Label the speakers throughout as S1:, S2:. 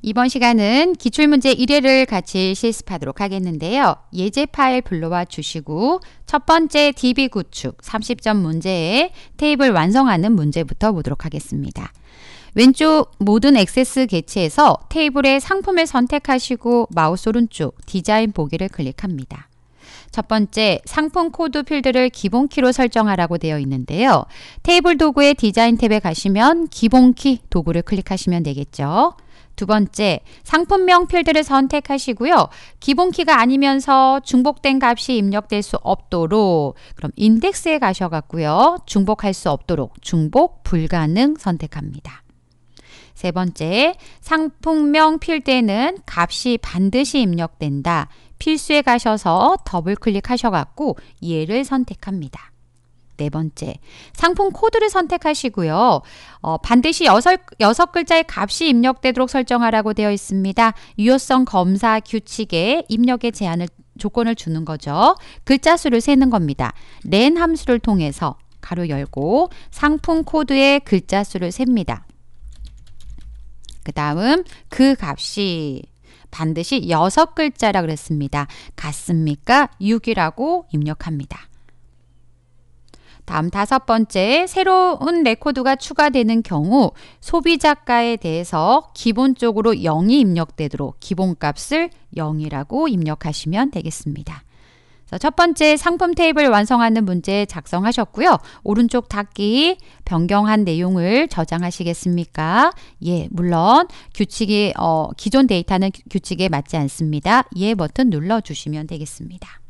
S1: 이번 시간은 기출문제 1회를 같이 실습하도록 하겠는데요. 예제 파일 불러와 주시고 첫 번째 DB 구축 30점 문제에 테이블 완성하는 문제부터 보도록 하겠습니다. 왼쪽 모든 액세스 개체에서 테이블의 상품을 선택하시고 마우스 오른쪽 디자인 보기를 클릭합니다. 첫 번째, 상품 코드 필드를 기본키로 설정하라고 되어 있는데요. 테이블 도구의 디자인 탭에 가시면 기본키 도구를 클릭하시면 되겠죠. 두 번째, 상품명 필드를 선택하시고요. 기본 키가 아니면서 중복된 값이 입력될 수 없도록 그럼 인덱스에 가셔갖고요. 중복할 수 없도록 중복 불가능 선택합니다. 세 번째, 상품명 필드에는 값이 반드시 입력된다. 필수에 가셔서 더블 클릭하셔갖고 예를 선택합니다. 네 번째, 상품 코드를 선택하시고요. 어, 반드시 여섯, 여섯 글자의 값이 입력되도록 설정하라고 되어 있습니다. 유효성 검사 규칙에 입력의 제한을 조건을 주는 거죠. 글자 수를 세는 겁니다. l 함수를 통해서 가로 열고 상품 코드의 글자 수를 셉니다. 그 다음 그 값이 반드시 여섯 글자라 그랬습니다. 같습니까? 6이라고 입력합니다. 다음 다섯 번째, 새로운 레코드가 추가되는 경우 소비자가에 대해서 기본적으로 0이 입력되도록 기본값을 0이라고 입력하시면 되겠습니다. 첫 번째 상품 테이블 완성하는 문제 작성하셨고요. 오른쪽 닫기 변경한 내용을 저장하시겠습니까? 예, 물론 규칙이 어, 기존 데이터는 규칙에 맞지 않습니다. 예 버튼 눌러주시면 되겠습니다.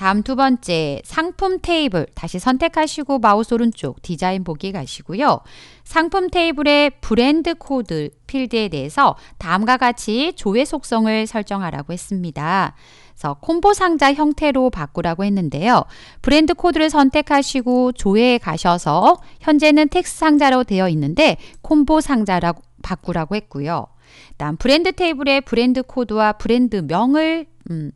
S1: 다음 두 번째 상품 테이블 다시 선택하시고 마우스 오른쪽 디자인 보기 가시고요. 상품 테이블의 브랜드 코드 필드에 대해서 다음과 같이 조회 속성을 설정하라고 했습니다. 그래서 콤보 상자 형태로 바꾸라고 했는데요. 브랜드 코드를 선택하시고 조회에 가셔서 현재는 텍스 상자로 되어 있는데 콤보 상자라고 바꾸라고 했고요. 다음 브랜드 테이블의 브랜드 코드와 브랜드 명을 음,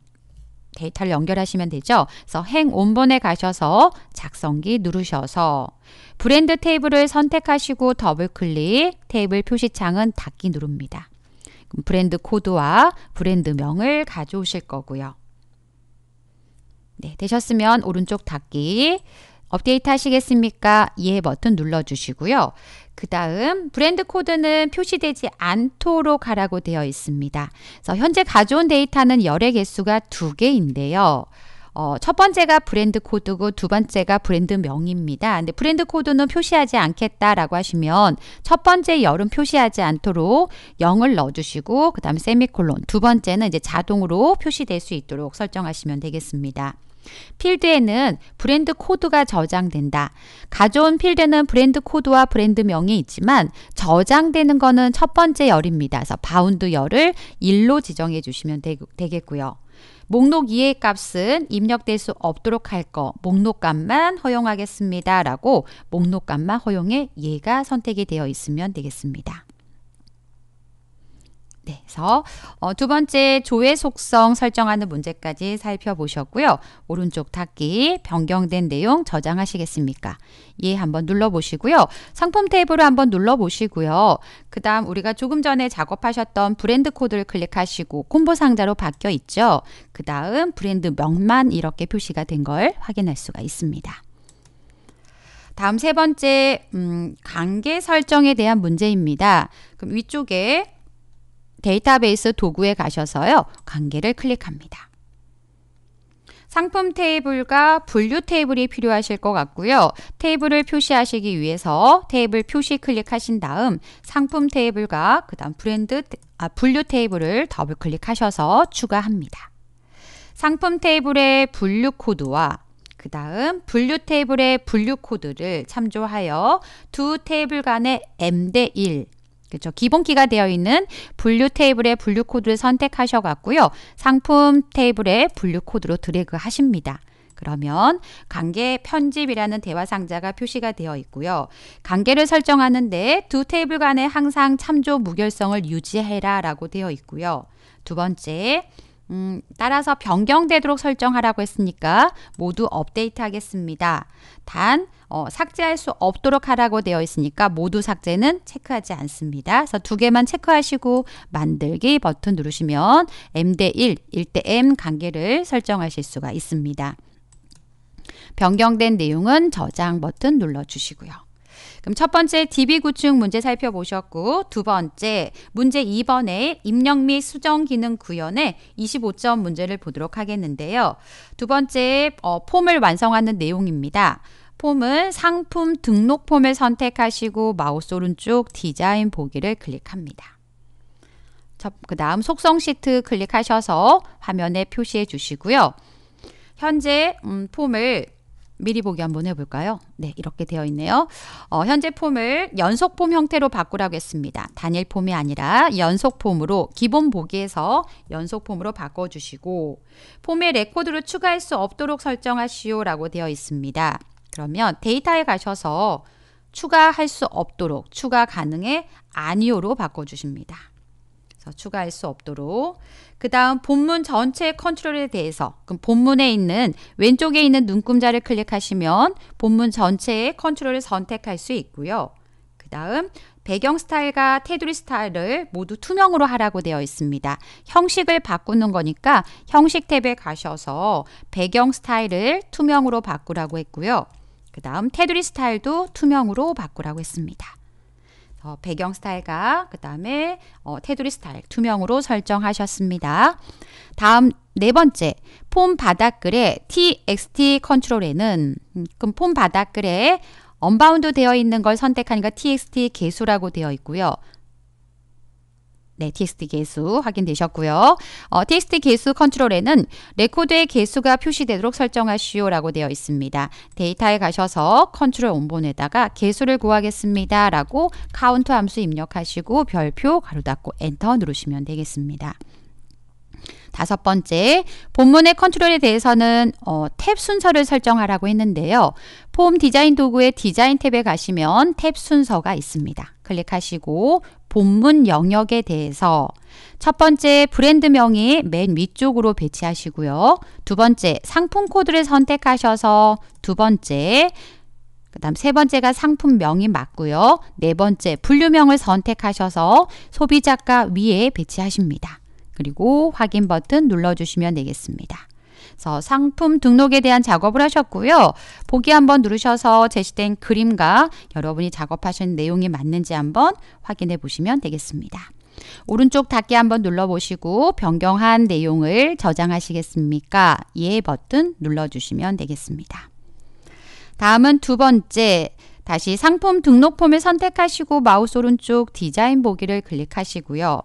S1: 데이터를 연결하시면 되죠. 그래서 행 원본에 가셔서 작성기 누르셔서 브랜드 테이블을 선택하시고 더블 클릭, 테이블 표시창은 닫기 누릅니다. 브랜드 코드와 브랜드명을 가져오실 거고요. 네, 되셨으면 오른쪽 닫기, 업데이트 하시겠습니까? 예 버튼 눌러주시고요. 그 다음 브랜드 코드는 표시되지 않도록 하라고 되어 있습니다. 그래서 현재 가져온 데이터는 열의 개수가 두 개인데요. 어, 첫 번째가 브랜드 코드고 두 번째가 브랜드 명입니다. 근데 브랜드 코드는 표시하지 않겠다라고 하시면 첫 번째 열은 표시하지 않도록 0을 넣어주시고 그 다음 세미콜론 두 번째는 이제 자동으로 표시될 수 있도록 설정하시면 되겠습니다. 필드에는 브랜드 코드가 저장된다. 가져온 필드는 브랜드 코드와 브랜드명이 있지만 저장되는 거는 첫 번째 열입니다. 그래서 바운드 열을 1로 지정해 주시면 되, 되겠고요. 목록 이의 값은 입력될 수 없도록 할 거, 목록값만 허용하겠습니다. 라고 목록값만 허용해 예가 선택이 되어 있으면 되겠습니다. 그래서 어, 두 번째 조회 속성 설정하는 문제까지 살펴보셨고요. 오른쪽 닫기, 변경된 내용 저장하시겠습니까? 예, 한번 눌러보시고요. 상품 테이블을 한번 눌러보시고요. 그 다음 우리가 조금 전에 작업하셨던 브랜드 코드를 클릭하시고 콤보 상자로 바뀌어 있죠. 그 다음 브랜드 명만 이렇게 표시가 된 걸 확인할 수가 있습니다. 다음 세 번째 음, 관계 설정에 대한 문제입니다. 그럼 위쪽에 데이터베이스 도구에 가셔서요. 관계를 클릭합니다. 상품 테이블과 분류 테이블이 필요하실 것 같고요. 테이블을 표시하시기 위해서 테이블 표시 클릭하신 다음 상품 테이블과 그 다음 브랜드 아, 분류 테이블을 더블 클릭하셔서 추가합니다. 상품 테이블의 분류 코드와 그 다음 분류 테이블의 분류 코드를 참조하여 두 테이블 간의 M 대 1, 그렇죠. 기본기가 되어 있는 분류 테이블의 분류 코드를 선택하셔 갖고요. 상품 테이블의 분류 코드로 드래그 하십니다. 그러면 관계 편집이라는 대화 상자가 표시가 되어 있고요. 관계를 설정하는데 두 테이블 간에 항상 참조 무결성을 유지해라 라고 되어 있고요. 두 번째, 음, 따라서 변경되도록 설정하라고 했으니까 모두 업데이트 하겠습니다. 단 어, 삭제할 수 없도록 하라고 되어 있으니까 모두 삭제는 체크하지 않습니다. 그래서 두 개만 체크하시고 만들기 버튼 누르시면 M 대 1, 1대 M 관계를 설정하실 수가 있습니다. 변경된 내용은 저장 버튼 눌러주시고요. 그럼 첫 번째 DB 구축 문제 살펴보셨고 두 번째 문제 2번의 입력 및 수정 기능 구현의 25점 문제를 보도록 하겠는데요. 두 번째 어, 폼을 완성하는 내용입니다. 폼은 상품 등록 폼을 선택하시고 마우스 오른쪽 디자인 보기를 클릭합니다. 그 다음 속성 시트 클릭하셔서 화면에 표시해 주시고요. 현재 음, 폼을 미리 보기 한번 해볼까요? 네, 이렇게 되어 있네요. 어, 현재 폼을 연속 폼 형태로 바꾸라고 했습니다. 단일 폼이 아니라 연속 폼으로 기본 보기에서 연속 폼으로 바꿔주시고 폼에 레코드를 추가할 수 없도록 설정하시오라고 되어 있습니다. 그러면 데이터에 가셔서 추가할 수 없도록 추가 가능해 아니오로 바꿔주십니다. 그래서 추가할 수 없도록 그 다음 본문 전체 컨트롤에 대해서 그럼 본문에 있는 왼쪽에 있는 눈금자를 클릭하시면 본문 전체의 컨트롤을 선택할 수 있고요. 그 다음 배경 스타일과 테두리 스타일을 모두 투명으로 하라고 되어 있습니다. 형식을 바꾸는 거니까 형식 탭에 가셔서 배경 스타일을 투명으로 바꾸라고 했고요. 그 다음 테두리 스타일도 투명으로 바꾸라고 했습니다. 어, 배경 스타일과 그 다음에 어, 테두리 스타일 투명으로 설정하셨습니다. 다음 네 번째 폼 바닥글의 txt 컨트롤에는 음, 그럼 폼 바닥글에 언바운드 되어 있는 걸 선택하니까 txt 개수라고 되어 있고요. 네, txt 개수 확인되셨고요. 어, txt 개수 컨트롤에는 레코드의 개수가 표시되도록 설정하시오라고 되어 있습니다. 데이터에 가셔서 컨트롤 온본에다가 개수를 구하겠습니다. 라고 카운트 함수 입력하시고 별표 가로 닫고 엔터 누르시면 되겠습니다. 다섯 번째, 본문의 컨트롤에 대해서는 어, 탭 순서를 설정하라고 했는데요. 폼 디자인 도구의 디자인 탭에 가시면 탭 순서가 있습니다. 클릭하시고 본문 영역에 대해서 첫 번째 브랜드명이 맨 위쪽으로 배치하시고요. 두 번째 상품 코드를 선택하셔서 두 번째 그 다음 세 번째가 상품명이 맞고요. 네 번째 분류명을 선택하셔서 소비자가 위에 배치하십니다. 그리고 확인 버튼 눌러주시면 되겠습니다. 그래서 상품 등록에 대한 작업을 하셨고요. 보기 한번 누르셔서 제시된 그림과 여러분이 작업하신 내용이 맞는지 한번 확인해 보시면 되겠습니다. 오른쪽 닫기 한번 눌러보시고 변경한 내용을 저장하시겠습니까? 예 버튼 눌러주시면 되겠습니다. 다음은 두 번째 다시 상품 등록 폼을 선택하시고 마우스 오른쪽 디자인 보기를 클릭하시고요.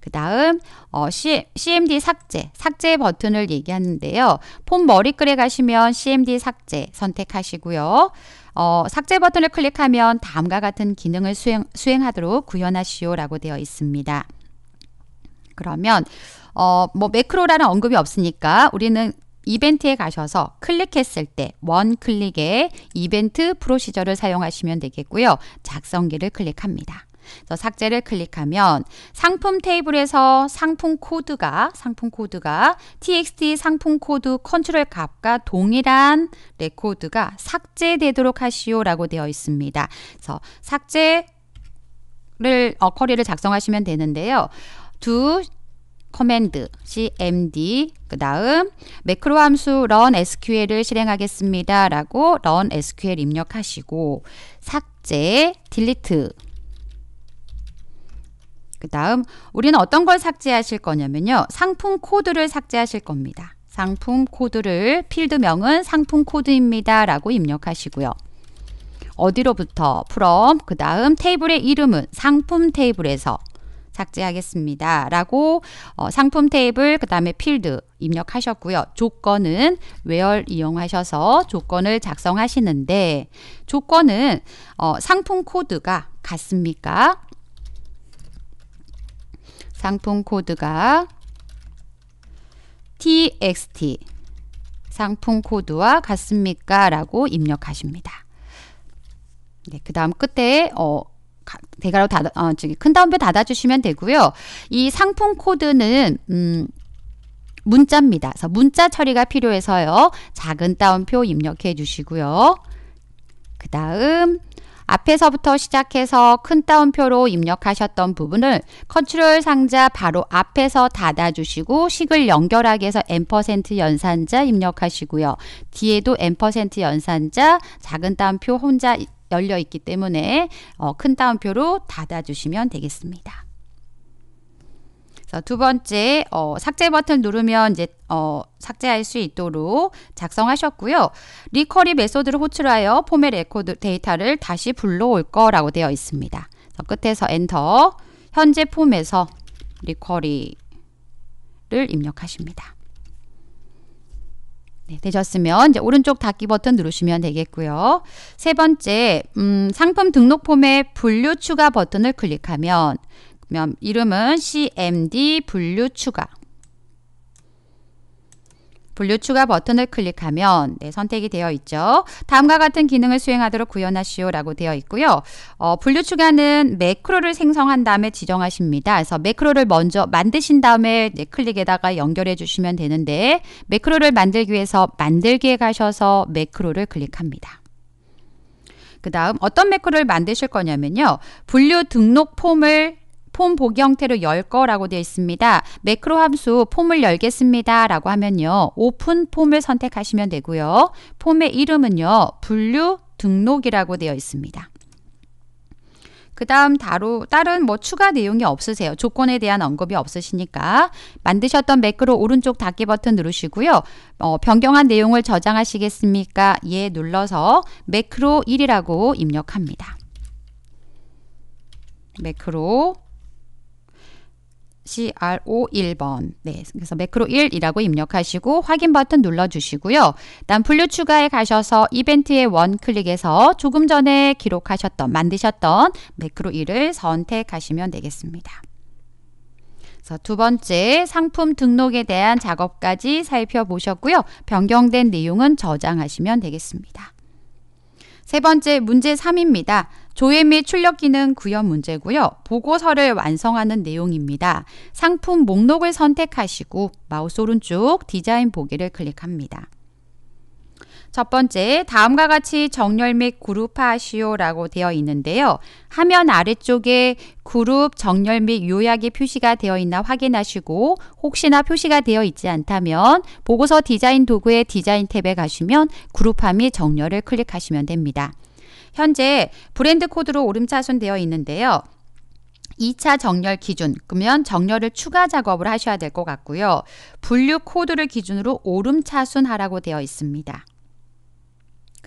S1: 그 다음 어, CMD 삭제, 삭제 버튼을 얘기하는데요. 폰 머리글에 가시면 CMD 삭제 선택하시고요. 어, 삭제 버튼을 클릭하면 다음과 같은 기능을 수행, 수행하도록 구현하시오라고 되어 있습니다. 그러면 어, 뭐 매크로라는 언급이 없으니까 우리는 이벤트에 가셔서 클릭했을 때 원 클릭에 이벤트 프로시저를 사용하시면 되겠고요. 작성기를 클릭합니다. 삭제를 클릭하면 상품 테이블에서 상품 코드가 상품 코드가 txt 상품 코드 컨트롤 값과 동일한 레코드가 삭제되도록 하시오라고 되어 있습니다. 그래서 삭제를 어, 커리를 작성하시면 되는데요. 두 커맨드 cmd 그 다음 매크로 함수 run sql을 실행하겠습니다 라고 run sql 입력하시고 삭제 delete 그 다음 우리는 어떤 걸 삭제하실 거냐면요. 상품 코드를 삭제하실 겁니다. 상품 코드를 필드명은 상품 코드입니다. 라고 입력하시고요. 어디로부터 from 그 다음 테이블의 이름은 상품 테이블에서 삭제하겠습니다. 라고 어, 상품 테이블 그 다음에 필드 입력하셨고요. 조건은 외열 이용하셔서 조건을 작성하시는데 조건은 어, 상품 코드가 같습니까? 상품 코드가 txt 상품 코드와 같습니까? 라고 입력하십니다. 네, 그 다음 끝에 어, 대괄호 닫아, 어, 저기 큰 다운표 닫아주시면 되고요. 이 상품 코드는 음, 문자입니다. 그래서 문자 처리가 필요해서요. 작은 따옴표 입력해 주시고요. 그 다음 앞에서부터 시작해서 큰 따옴표로 입력하셨던 부분을 컨트롤 상자 바로 앞에서 닫아주시고 식을 연결하기 위해서 엠퍼센트 연산자 입력하시고요. 뒤에도 엠퍼센트 연산자 작은 따옴표 혼자 열려 있기 때문에 어, 큰 따옴표로 닫아주시면 되겠습니다. 그래서 두 번째 어, 삭제 버튼 누르면 이제 어, 삭제할 수 있도록 작성하셨고요. 리커리 메소드를 호출하여 폼의 레코드 데이터를 다시 불러올 거라고 되어 있습니다. 끝에서 엔터 현재 폼에서 리커리를 입력하십니다. 네, 되셨으면 이제 오른쪽 닫기 버튼 누르시면 되겠고요. 세 번째, 음, 상품 등록 폼의 분류 추가 버튼을 클릭하면 면 이름은 CMD 분류 추가. 분류 추가 버튼을 클릭하면 네, 선택이 되어 있죠. 다음과 같은 기능을 수행하도록 구현하시오 라고 되어 있고요. 어, 분류 추가는 매크로를 생성한 다음에 지정하십니다. 그래서 매크로를 먼저 만드신 다음에 네, 클릭에다가 연결해 주시면 되는데 매크로를 만들기 위해서 만들기에 가셔서 매크로를 클릭합니다. 그 다음 어떤 매크로를 만드실 거냐면요. 분류 등록 폼을 폼 보기 형태로 열 거라고 되어 있습니다. 매크로 함수 폼을 열겠습니다. 라고 하면요. 오픈 폼을 선택하시면 되고요. 폼의 이름은요. 분류 등록이라고 되어 있습니다. 그 다음 다로 다른 뭐 추가 내용이 없으세요. 조건에 대한 언급이 없으시니까 만드셨던 매크로 오른쪽 닫기 버튼 누르시고요. 어, 변경한 내용을 저장하시겠습니까? 예 눌러서 매크로 1이라고 입력합니다. 매크로 CRO1번. 네, 그래서 매크로 1이라고 입력하시고 확인 버튼 눌러주시고요. 난 분류 추가에 가셔서 이벤트에 원클릭해서 조금 전에 기록하셨던, 만드셨던 매크로 1을 선택하시면 되겠습니다. 두 번째 상품 등록에 대한 작업까지 살펴보셨고요. 변경된 내용은 저장하시면 되겠습니다. 세 번째 문제 3입니다. 조회 및 출력 기능 구현 문제고요. 보고서를 완성하는 내용입니다. 상품 목록을 선택하시고 마우스 오른쪽 디자인 보기를 클릭합니다. 첫 번째, 다음과 같이 정렬 및 그룹하시오라고 화 되어 있는데요. 화면 아래쪽에 그룹, 정렬 및 요약이 표시가 되어 있나 확인하시고 혹시나 표시가 되어 있지 않다면 보고서 디자인 도구의 디자인 탭에 가시면 그룹화 및 정렬을 클릭하시면 됩니다. 현재 브랜드 코드로 오름차순 되어 있는데요. 2차 정렬 기준, 그러면 정렬을 추가 작업을 하셔야 될 것 같고요. 분류 코드를 기준으로 오름차순하라고 되어 있습니다.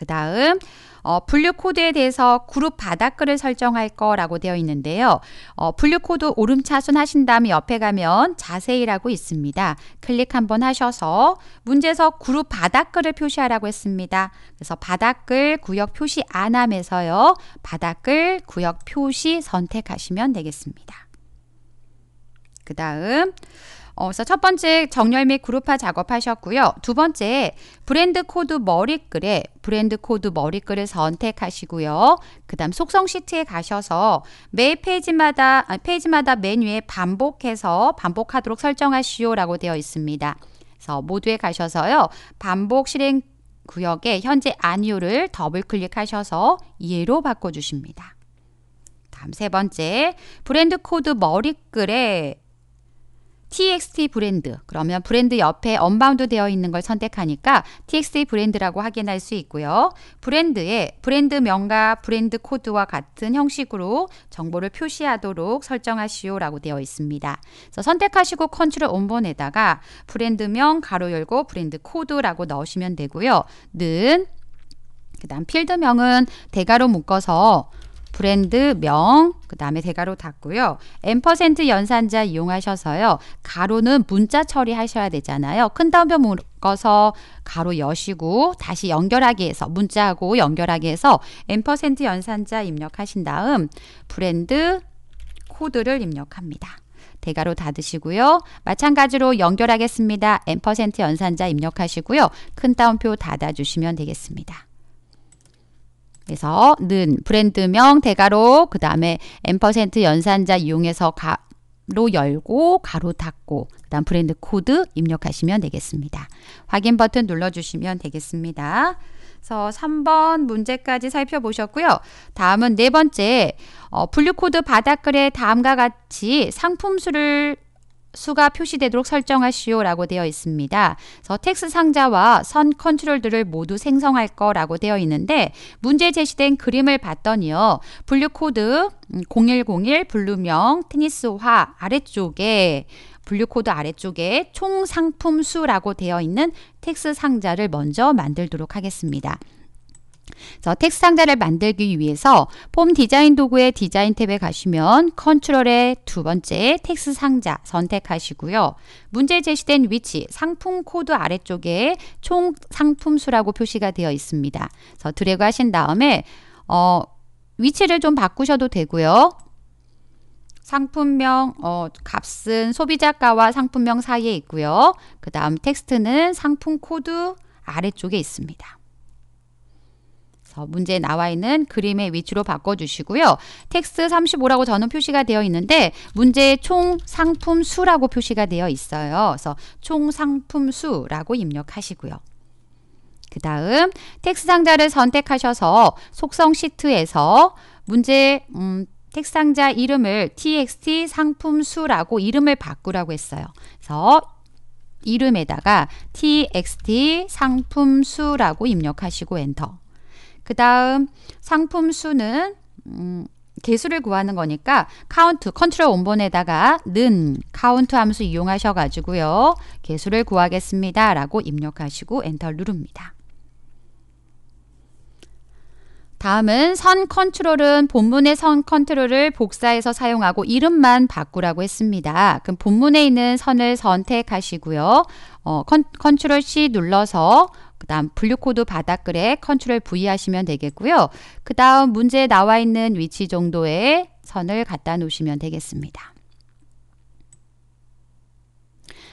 S1: 그 다음 어, 분류 코드에 대해서 그룹 바닥글을 설정할 거라고 되어 있는데요. 어, 분류 코드 오름차순 하신 다음에 옆에 가면 자세히라고 있습니다. 클릭 한번 하셔서 문제에서 그룹 바닥글을 표시하라고 했습니다. 그래서 바닥글 구역 표시 안함에서요. 바닥글 구역 표시 선택하시면 되겠습니다. 그 다음 어, 그래서 첫 번째 정렬 및 그룹화 작업하셨고요. 두 번째 브랜드 코드 머리글에 브랜드 코드 머리글을 선택하시고요. 그 다음 속성 시트에 가셔서 매 페이지마다, 아 페이지마다 메뉴에 반복해서 반복하도록 설정하시오 라고 되어 있습니다. 그래서 모두에 가셔서요. 반복 실행 구역에 현재 아니오를 더블 클릭하셔서 예로 바꿔주십니다. 다음 세 번째 브랜드 코드 머리글에 TXT 브랜드. 그러면 브랜드 옆에 언바운드 되어 있는 걸 선택하니까 TXT 브랜드라고 확인할 수 있고요. 브랜드에 브랜드 명과 브랜드 코드와 같은 형식으로 정보를 표시하도록 설정하시오라고 되어 있습니다. 그래서 선택하시고 컨트롤 온번에다가 브랜드명 가로 열고 브랜드 코드라고 넣으시면 되고요. 는 그 다음 필드명은 대가로 묶어서 브랜드 명, 그 다음에 대괄호 닫고요. 엠퍼 연산자 이용하셔서요. 가로는 문자 처리하셔야 되잖아요. 큰 따옴표 묶어서 가로 여시고 다시 연결하기 해서 문자하고 연결하기 해서 엠퍼 연산자 입력하신 다음 브랜드 코드를 입력합니다. 대괄호 닫으시고요. 마찬가지로 연결하겠습니다. 엠퍼 연산자 입력하시고요. 큰 따옴표 닫아주시면 되겠습니다. 그래서 는 브랜드명 대괄호그 다음에 n% 연산자 이용해서 가, 로 열고 가로 닫고 그 다음 브랜드 코드 입력하시면 되겠습니다. 확인 버튼 눌러주시면 되겠습니다. 그래서 3번 문제까지 살펴보셨고요. 다음은 네 번째 어, 분류코드 바닥글에 다음과 같이 상품 수를 수가 표시되도록 설정하시오라고 되어 있습니다. 그래서 텍스 상자와 선 컨트롤들을 모두 생성할 거라고 되어 있는데 문제 제시된 그림을 봤더니요. 분류 코드 0101 분류명 테니스화 아래쪽에 분류 코드 아래쪽에 총 상품 수라고 되어 있는 텍스 상자를 먼저 만들도록 하겠습니다. 자, 텍스트 상자를 만들기 위해서 폼 디자인 도구의 디자인 탭에 가시면 컨트롤의 두 번째 텍스트 상자 선택하시고요. 문제 제시된 위치 상품 코드 아래쪽에 총 상품 수라고 표시가 되어 있습니다. 그래서 드래그 하신 다음에 어, 위치를 좀 바꾸셔도 되고요. 상품명 어, 값은 소비자가와 상품명 사이에 있고요. 그 다음 텍스트는 상품 코드 아래쪽에 있습니다. 그래서 문제에 나와 있는 그림의 위치로 바꿔주시고요. 텍스 35라고 저는 표시가 되어 있는데 문제의 총 상품 수라고 표시가 되어 있어요. 그래서 총 상품 수라고 입력하시고요. 그 다음 텍스 상자를 선택하셔서 속성 시트에서 문제 음, 텍스 상자 이름을 txt 상품 수라고 이름을 바꾸라고 했어요. 그래서 이름에다가 txt 상품 수라고 입력하시고 엔터 그 다음 상품 수는 음, 개수를 구하는 거니까 카운트 컨트롤 원본에다가 는 카운트 함수 이용하셔 가지고요. 개수를 구하겠습니다. 라고 입력하시고 엔터를 누릅니다. 다음은 선 컨트롤은 본문의 선 컨트롤을 복사해서 사용하고 이름만 바꾸라고 했습니다. 그럼 본문에 있는 선을 선택하시고요. 어, 컨, 컨트롤 C 눌러서 그 다음 분류코드 바닥글에 컨트롤 V 하시면 되겠고요. 그 다음 문제에 나와 있는 위치 정도의 선을 갖다 놓으시면 되겠습니다.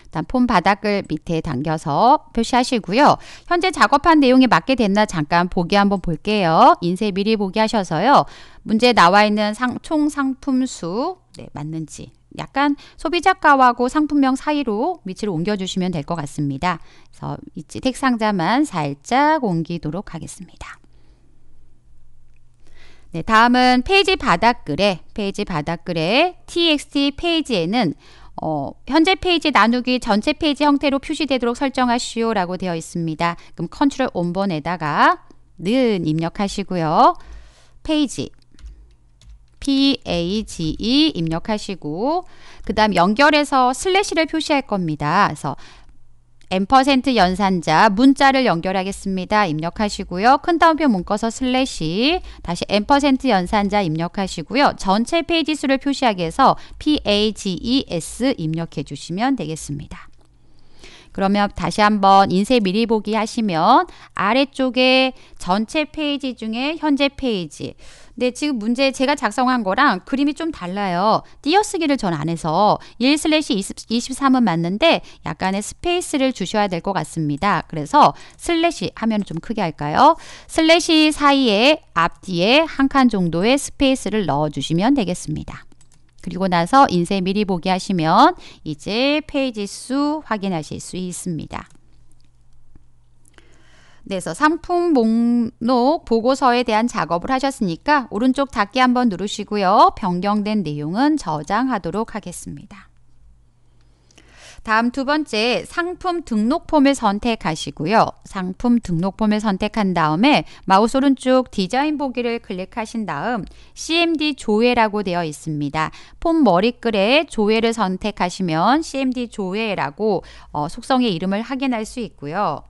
S1: 일단 폼 바닥을 밑에 당겨서 표시하시고요. 현재 작업한 내용에 맞게 됐나 잠깐 보기 한번 볼게요. 인쇄 미리 보기 하셔서요. 문제 나와 있는 상, 총 상품 수 네, 맞는지 약간 소비자가하고 상품명 사이로 위치를 옮겨주시면 될 것 같습니다. 그래서 위치 택 상자만 살짝 옮기도록 하겠습니다. 네, 다음은 페이지 바닥글에 페이지 바닥글에 txt 페이지에는 어, 현재 페이지 나누기 전체 페이지 형태로 표시되도록 설정하시오 라고 되어 있습니다. 그럼 컨트롤 온번에다가 는 입력하시고요. 페이지 PAGE 입력하시고 그 다음 연결해서 슬래시를 표시할 겁니다. 그래서 앰퍼센트 연산자 문자를 연결하겠습니다. 입력하시고요. 큰 따옴표 묶어서 슬래시 다시 앰퍼센트 연산자 입력하시고요. 전체 페이지 수를 표시하기 해서 PAGES 입력해 주시면 되겠습니다. 그러면 다시 한번 인쇄 미리 보기 하시면 아래쪽에 전체 페이지 중에 현재 페이지 근데 지금 문제 제가 작성한 거랑 그림이 좀 달라요. 띄어쓰기를 전 안 해서 1-23은 슬래시 맞는데 약간의 스페이스를 주셔야 될 것 같습니다. 그래서 슬래시 하면 좀 크게 할까요? 슬래시 사이에 앞뒤에 한 칸 정도의 스페이스를 넣어주시면 되겠습니다. 그리고 나서 인쇄 미리 보기 하시면 이제 페이지 수 확인하실 수 있습니다. 네, 그래서 상품 목록 보고서에 대한 작업을 하셨으니까 오른쪽 닫기 한번 누르시고요. 변경된 내용은 저장하도록 하겠습니다. 다음 두 번째 상품 등록 폼을 선택하시고요. 상품 등록 폼을 선택한 다음에 마우스 오른쪽 디자인 보기를 클릭하신 다음 CMD 조회라고 되어 있습니다. 폼 머리글에 조회를 선택하시면 CMD 조회라고 어, 속성의 이름을 확인할 수 있고요.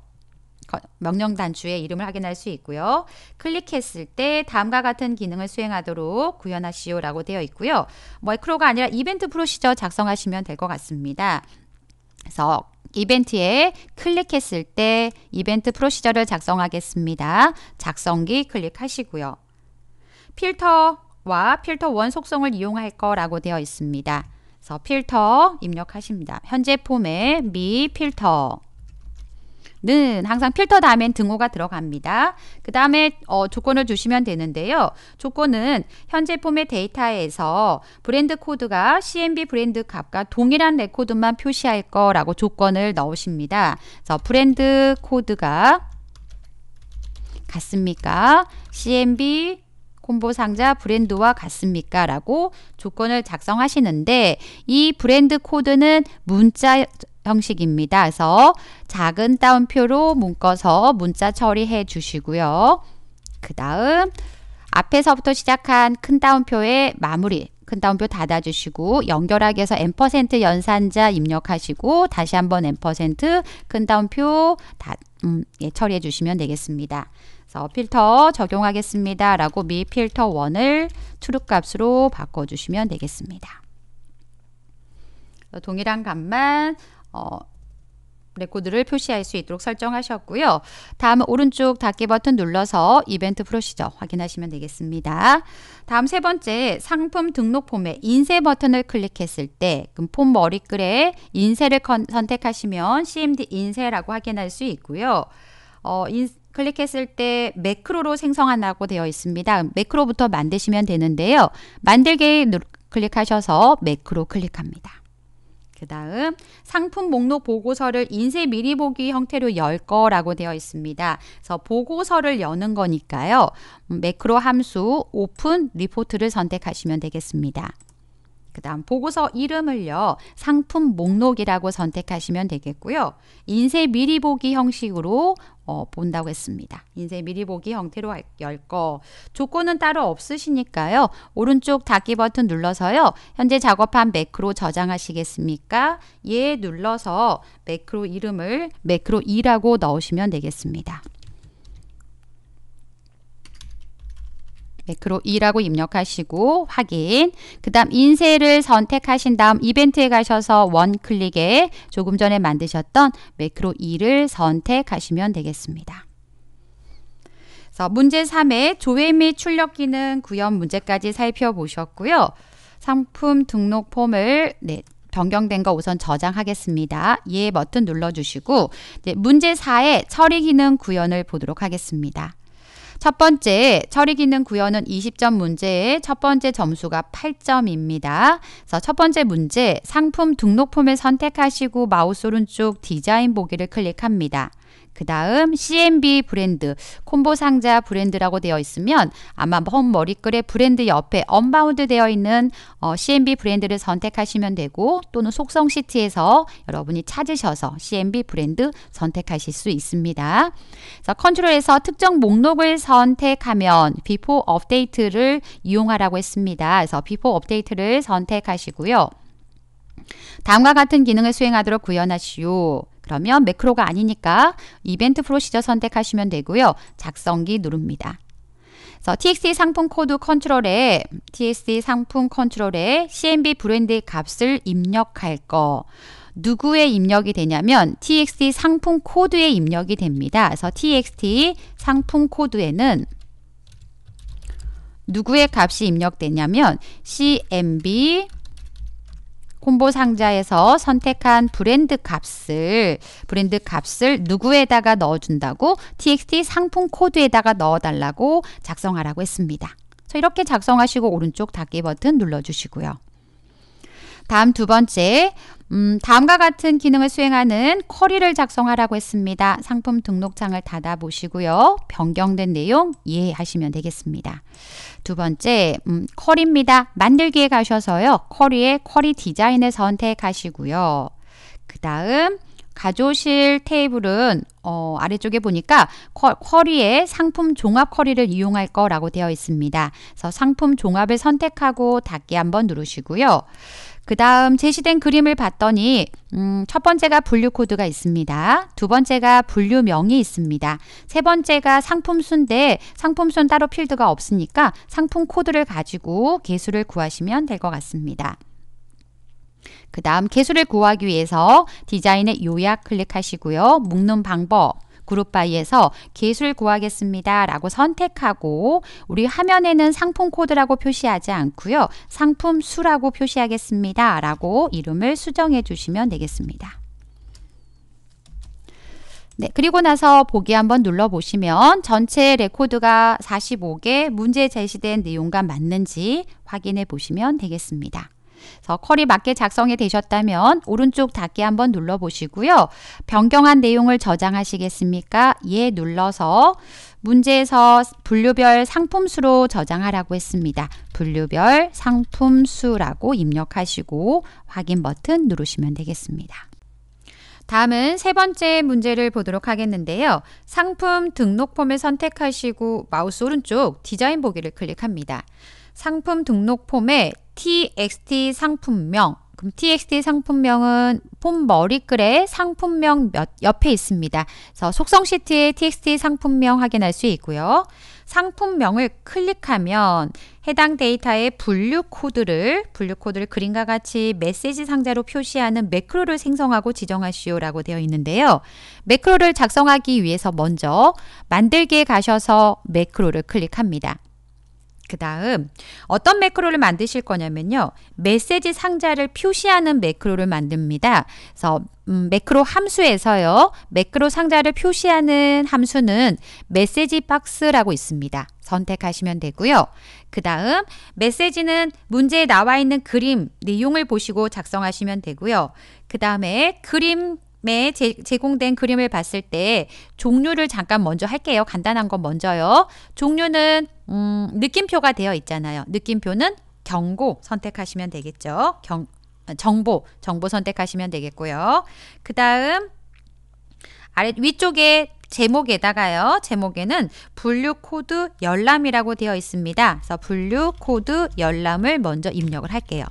S1: 명령 단추의 이름을 확인할 수 있고요. 클릭했을 때 다음과 같은 기능을 수행하도록 구현하시오라고 되어 있고요. 마이크로가 아니라 이벤트 프로시저 작성하시면 될 것 같습니다. 그래서 이벤트에 클릭했을 때 이벤트 프로시저를 작성하겠습니다. 작성기 클릭하시고요. 필터와 필터 원 속성을 이용할 거라고 되어 있습니다. 그래서 필터 입력하십니다. 현재 폼에 미 필터 는 항상 필터 다음엔 등호가 들어갑니다. 그 다음에 어, 조건을 주시면 되는데요. 조건은 현재 폼의 데이터에서 브랜드 코드가 CMB 브랜드 값과 동일한 레코드만 표시할 거라고 조건을 넣으십니다. 그래서 브랜드 코드가 같습니까? CMB 콤보 상자 브랜드와 같습니까? 라고 조건을 작성하시는데 이 브랜드 코드는 문자 형식입니다. 그래서 작은 따옴표로 묶어서 문자 처리해 주시고요. 그 다음 앞에서부터 시작한 큰 따옴표의 마무리 큰 따옴표 닫아주시고 연결하기 위해서 n% 연산자 입력하시고 다시 한번 n%큰 따옴표 다, 음, 예, 처리해 주시면 되겠습니다. 그래서 필터 적용하겠습니다. 라고 미 필터 1을 트루 값으로 바꿔주시면 되겠습니다. 동일한 값만 어, 레코드를 표시할 수 있도록 설정하셨고요. 다음 오른쪽 닫기 버튼 눌러서 이벤트 프로시저 확인하시면 되겠습니다. 다음 세 번째 상품 등록 폼에 인쇄 버튼을 클릭했을 때 폼 머리글에 인쇄를 선택하시면 CMD 인쇄라고 확인할 수 있고요. 어, 인, 클릭했을 때 매크로로 생성한다고 되어 있습니다. 매크로부터 만드시면 되는데요. 만들기 클릭하셔서 매크로 클릭합니다. 그 다음 상품 목록 보고서를 인쇄 미리 보기 형태로 열 거라고 되어 있습니다. 그래서 보고서를 여는 거니까요. 음, 매크로 함수 오픈 리포트를 선택하시면 되겠습니다. 그 다음 보고서 이름을요. 상품 목록이라고 선택하시면 되겠고요. 인쇄 미리 보기 형식으로 어, 본다고 했습니다. 인쇄 미리 보기 형태로 열 거. 조건은 따로 없으시니까요. 오른쪽 닫기 버튼 눌러서요. 현재 작업한 매크로 저장하시겠습니까? 예 눌러서 매크로 이름을 매크로 2라고 넣으시면 되겠습니다. 매크로 2라고 입력하시고 확인. 그 다음 인쇄를 선택하신 다음 이벤트에 가셔서 원클릭에 조금 전에 만드셨던 매크로 2를 선택하시면 되겠습니다. 그래서 문제 3의 조회 및 출력 기능 구현 문제까지 살펴보셨고요. 상품 등록 폼을 네, 변경된 거 우선 저장하겠습니다. 예 버튼 눌러주시고 네, 문제 4의 처리 기능 구현을 보도록 하겠습니다. 첫 번째 처리 기능 구현은 20점 문제의 첫 번째 점수가 8점입니다. 그래서 첫 번째 문제 상품 등록폼을 선택하시고 마우스 오른쪽 디자인 보기를 클릭합니다. 그 다음 CMB 브랜드 콤보 상자 브랜드라고 되어 있으면 아마 홈 머리글의 브랜드 옆에 언바운드 되어 있는 어, CMB 브랜드를 선택하시면 되고 또는 속성시티에서 여러분이 찾으셔서 CMB 브랜드 선택하실 수 있습니다. 그래서 컨트롤에서 특정 목록을 선택하면 비포 업데이트를 이용하라고 했습니다. 그래서 비포 업데이트를 선택하시고요. 다음과 같은 기능을 수행하도록 구현하시오. 그러면 매크로가 아니니까 이벤트 프로시저 선택하시면 되고요. 작성기 누릅니다. 그래서 TXT 상품 코드 컨트롤에 TXT 상품 컨트롤에 CMB 브랜드 값을 입력할 거 누구의 입력이 되냐면 TXT 상품 코드에 입력이 됩니다. 그래서 TXT 상품 코드에는 누구의 값이 입력되냐면 CMB 콤보 상자에서 선택한 브랜드 값을 브랜드 값을 누구에다가 넣어준다고 txt 상품 코드에다가 넣어달라고 작성하라고 했습니다. 그 이렇게 작성하시고 오른쪽 닫기 버튼 눌러주시고요. 다음 두 번째 음, 다음과 같은 기능을 수행하는 쿼리를 작성하라고 했습니다. 상품 등록창을 닫아보시고요. 변경된 내용 이해하시면 되겠습니다. 두 번째, 음, 쿼리입니다. 만들기에 가셔서요. 쿼리의 쿼리 디자인을 선택하시고요. 그 다음, 가져오실 테이블은 어, 아래쪽에 보니까 쿼, 리에 상품 종합 쿼리를 이용할 거라고 되어 있습니다. 그래서 상품 종합을 선택하고 닫기 한번 누르시고요. 그 다음 제시된 그림을 봤더니 음, 첫 번째가 분류 코드가 있습니다. 두 번째가 분류명이 있습니다. 세 번째가 상품순인데 상품순 따로 필드가 없으니까 상품 코드를 가지고 개수를 구하시면 될 것 같습니다. 그 다음 개수를 구하기 위해서 디자인의 요약 클릭하시고요. 묶는 방법 그룹 바이에서 기술 구하겠습니다. 라고 선택하고 우리 화면에는 상품 코드라고 표시하지 않고요. 상품 수라고 표시하겠습니다. 라고 이름을 수정해 주시면 되겠습니다. 네, 그리고 나서 보기 한번 눌러보시면 전체 레코드가 45개 문제 제시된 내용과 맞는지 확인해 보시면 되겠습니다. 그래서 컬이 맞게 작성이 되셨다면 오른쪽 닫기 한번 눌러보시고요. 변경한 내용을 저장하시겠습니까? 예 눌러서 문제에서 분류별 상품수로 저장하라고 했습니다. 분류별 상품수라고 입력하시고 확인 버튼 누르시면 되겠습니다. 다음은 세 번째 문제를 보도록 하겠는데요. 상품 등록 폼을 선택하시고 마우스 오른쪽 디자인 보기를 클릭합니다. 상품 등록 폼에 txt 상품명 그럼 txt 상품명은 폼 머리글에 상품명 옆에 있습니다. 그래서 속성 시트에 txt 상품명 확인할 수 있고요. 상품명을 클릭하면 해당 데이터의 분류 코드를 분류 코드를 그림과 같이 메시지 상자로 표시하는 매크로를 생성하고 지정하시오라고 되어 있는데요. 매크로를 작성하기 위해서 먼저 만들기에 가셔서 매크로를 클릭합니다. 그 다음 어떤 매크로를 만드실 거냐면요. 메시지 상자를 표시하는 매크로를 만듭니다. 그래서 음, 매크로 함수에서요. 매크로 상자를 표시하는 함수는 메시지 박스라고 있습니다. 선택하시면 되고요. 그 다음 메시지는 문제에 나와 있는 그림 내용을 보시고 작성하시면 되고요. 그 다음에 그림 에 제공된 그림을 봤을 때 종류를 잠깐 먼저 할게요. 간단한 건 먼저요. 종류는 음, 느낌표가 되어 있잖아요. 느낌표는 경고 선택하시면 되겠죠. 경, 정보, 정보 선택하시면 되겠고요. 그 다음 아래 위쪽에 제목에다가요. 제목에는 분류 코드 열람이라고 되어 있습니다. 그래서 분류 코드 열람을 먼저 입력을 할게요.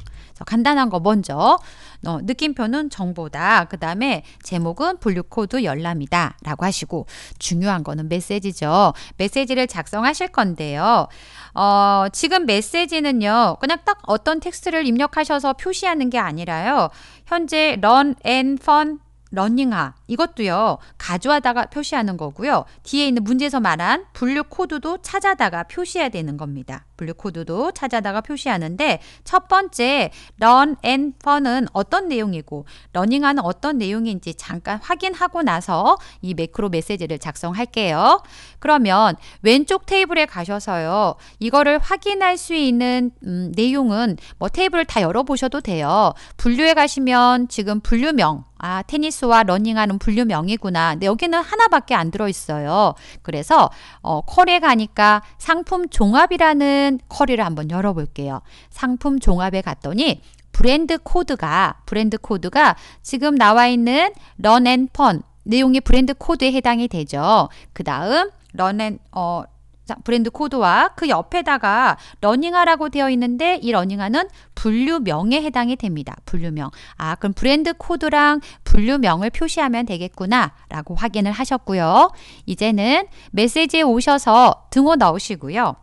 S1: 간단한 거 먼저 어, 느낌표는 정보다 그 다음에 제목은 분류코드 열람이다 라고 하시고 중요한 거는 메시지죠. 메시지를 작성하실 건데요. 어, 지금 메시지는요. 그냥 딱 어떤 텍스트를 입력하셔서 표시하는 게 아니라요. 현재 run and fun 러닝하 이것도요 가져와다가 표시하는 거고요 뒤에 있는 문제에서 말한 분류 코드도 찾아다가 표시해야 되는 겁니다 분류 코드도 찾아다가 표시하는데 첫 번째 런 u n a 은 어떤 내용이고 러닝하는 어떤 내용인지 잠깐 확인하고 나서 이 매크로 메시지를 작성할게요 그러면 왼쪽 테이블에 가셔서요 이거를 확인할 수 있는 음, 내용은 뭐 테이블을 다 열어보셔도 돼요 분류에 가시면 지금 분류명 아, 테니스와 러닝하는 분류명이구나. 근데 여기는 하나밖에 안 들어있어요. 그래서 어, 리에 가니까 상품 종합이라는 커리를 한번 열어볼게요. 상품 종합에 갔더니 브랜드 코드가 브랜드 코드가 지금 나와 있는 런앤펀 내용이 브랜드 코드에 해당이 되죠. 그 다음 런앤 어 자, 브랜드 코드와 그 옆에다가 러닝화라고 되어 있는데 이 러닝화는 분류명에 해당이 됩니다. 분류명. 아, 그럼 브랜드 코드랑 분류명을 표시하면 되겠구나 라고 확인을 하셨고요. 이제는 메시지에 오셔서 등호 넣으시고요.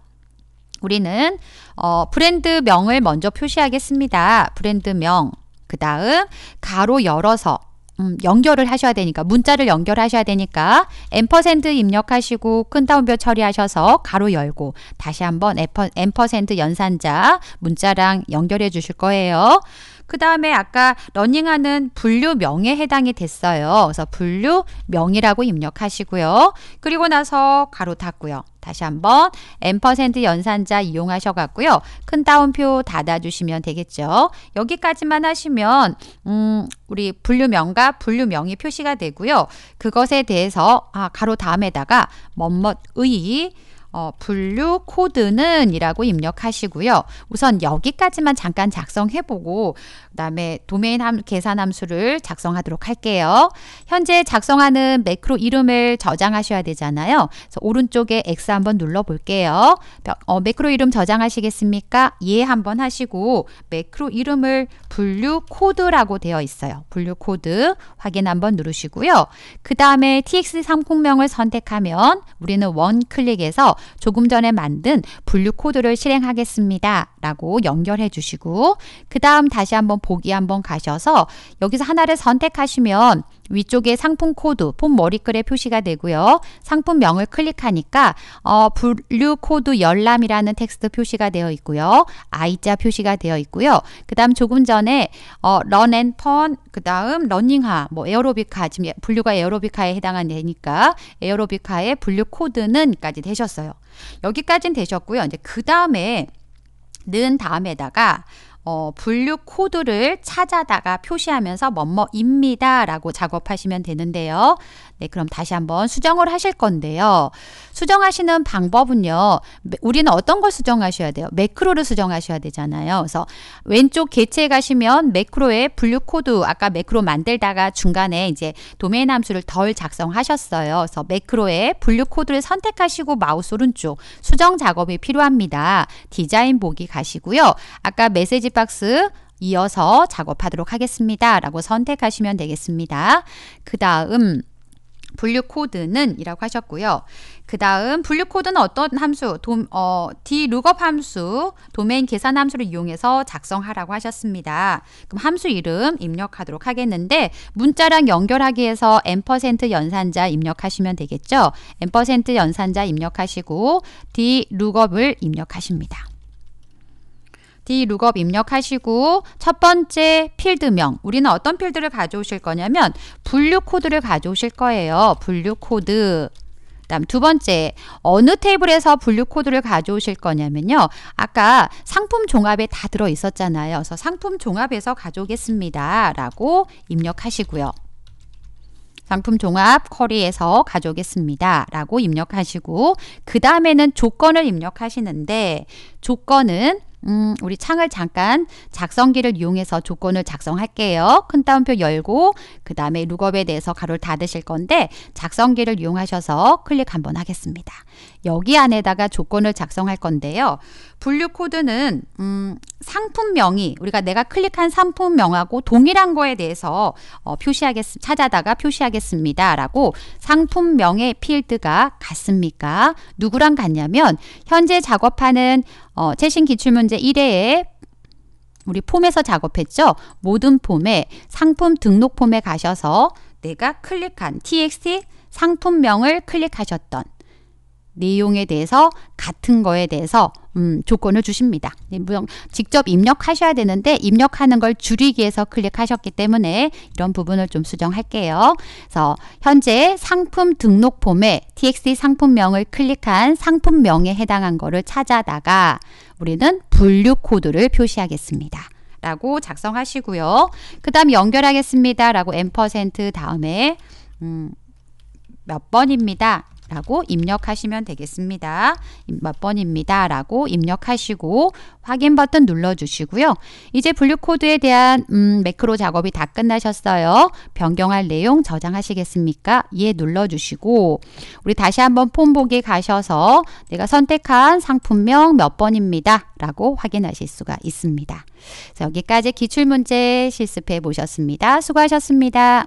S1: 우리는 어, 브랜드명을 먼저 표시하겠습니다. 브랜드명. 그 다음 가로 열어서 음, 연결을 하셔야 되니까 문자를 연결하셔야 되니까 n% 입력하시고 큰 따옴표 처리하셔서 가로 열고 다시 한번 n% 연산자 문자랑 연결해 주실 거예요. 그 다음에 아까 러닝하는 분류명에 해당이 됐어요. 그래서 분류명이라고 입력하시고요. 그리고 나서 가로 닫고요. 다시 한번 엠 연산자 이용하셔 갖고요. 큰 따옴표 닫아 주시면 되겠죠. 여기까지만 하시면 음, 우리 분류명과 분류명이 표시가 되고요. 그것에 대해서 아, 가로 다음에다가 멋멋의 어, 분류 코드는 이라고 입력하시고요. 우선 여기까지만 잠깐 작성해보고 그 다음에 도메인 함, 계산 함수를 작성하도록 할게요. 현재 작성하는 매크로 이름을 저장하셔야 되잖아요. 그래서 오른쪽에 X 한번 눌러볼게요. 어, 매크로 이름 저장하시겠습니까? 예 한번 하시고 매크로 이름을 분류 코드라고 되어 있어요. 분류 코드 확인 한번 누르시고요. 그 다음에 t x 3 0명을 선택하면 우리는 원클릭해서 조금 전에 만든 분류 코드를 실행하겠습니다. 라고 연결해 주시고 그 다음 다시 한번 보기 한번 가셔서 여기서 하나를 선택하시면 위쪽에 상품 코드, 폰 머리글에 표시가 되고요. 상품명을 클릭하니까 어, 분류 코드 열람이라는 텍스트 표시가 되어 있고요. I자 표시가 되어 있고요. 그 다음 조금 전에 어, 런앤턴, 그 다음 러닝하, 뭐 에어로빅하, 지금 분류가 예, 에어로빅하에 해당한 데니까 에어로빅하의 분류 코드는까지 되셨어요. 여기까지는 되셨고요. 이제 그 다음에 는 다음에다가 어, 분류 코드를 찾아다가 표시하면서 뭐뭐입니다라고 작업하시면 되는데요. 네, 그럼 다시 한번 수정을 하실 건데요. 수정하시는 방법은요. 우리는 어떤 걸 수정하셔야 돼요? 매크로를 수정하셔야 되잖아요. 그래서 왼쪽 개체에 가시면 매크로에 분류 코드 아까 매크로 만들다가 중간에 이제 도메인 함수를 덜 작성하셨어요. 그래서 매크로에 분류 코드를 선택하시고 마우스 오른쪽 수정 작업이 필요합니다. 디자인 보기 가시고요. 아까 메시지 박스 이어서 작업하도록 하겠습니다. 라고 선택하시면 되겠습니다. 그 다음 분류 코드는 이라고 하셨고요. 그 다음 분류 코드는 어떤 함수, 돔, 어, dlookup 함수, 도메인 계산 함수를 이용해서 작성하라고 하셨습니다. 그럼 함수 이름 입력하도록 하겠는데 문자랑 연결하기 위해서 n% 연산자 입력하시면 되겠죠. n% 연산자 입력하시고 dlookup을 입력하십니다. dlookup 입력하시고 첫 번째 필드명 우리는 어떤 필드를 가져오실 거냐면 분류 코드를 가져오실 거예요. 분류 코드 다음 두 번째 어느 테이블에서 분류 코드를 가져오실 거냐면요 아까 상품 종합에 다 들어 있었잖아요 그래서 상품 종합에서 가져오겠습니다 라고 입력하시고요 상품 종합 커리에서 가져오겠습니다 라고 입력하시고 그 다음에는 조건을 입력하시는데 조건은 음, 우리 창을 잠깐 작성기를 이용해서 조건을 작성할게요. 큰 따옴표 열고 그 다음에 룩업에 대해서 가로를 닫으실 건데 작성기를 이용하셔서 클릭 한번 하겠습니다. 여기 안에다가 조건을 작성할 건데요. 분류 코드는 음, 상품명이 우리가 내가 클릭한 상품명하고 동일한 거에 대해서 어, 표시하겠 찾아다가 표시하겠습니다라고 상품명의 필드가 같습니까? 누구랑 같냐면 현재 작업하는 어, 최신 기출문제 1회에 우리 폼에서 작업했죠? 모든 폼에 상품 등록 폼에 가셔서 내가 클릭한 txt 상품명을 클릭하셨던 내용에 대해서 같은 거에 대해서 음, 조건을 주십니다. 네, 직접 입력하셔야 되는데 입력하는 걸 줄이기 위해서 클릭하셨기 때문에 이런 부분을 좀 수정할게요. 그래서 현재 상품 등록 폼에 TXT 상품명을 클릭한 상품명에 해당한 거를 찾아다가 우리는 분류 코드를 표시하겠습니다. 라고 작성하시고요. 그 다음 연결하겠습니다. 라고 앰 다음에 음, 몇 번입니다. 라고 입력하시면 되겠습니다. 몇 번입니다. 라고 입력하시고 확인 버튼 눌러주시고요. 이제 분류코드에 대한 음, 매크로 작업이 다 끝나셨어요. 변경할 내용 저장하시겠습니까? 예 눌러주시고 우리 다시 한번 폼 보기 가셔서 내가 선택한 상품명 몇 번입니다. 라고 확인하실 수가 있습니다. 여기까지 기출문제 실습해 보셨습니다. 수고하셨습니다.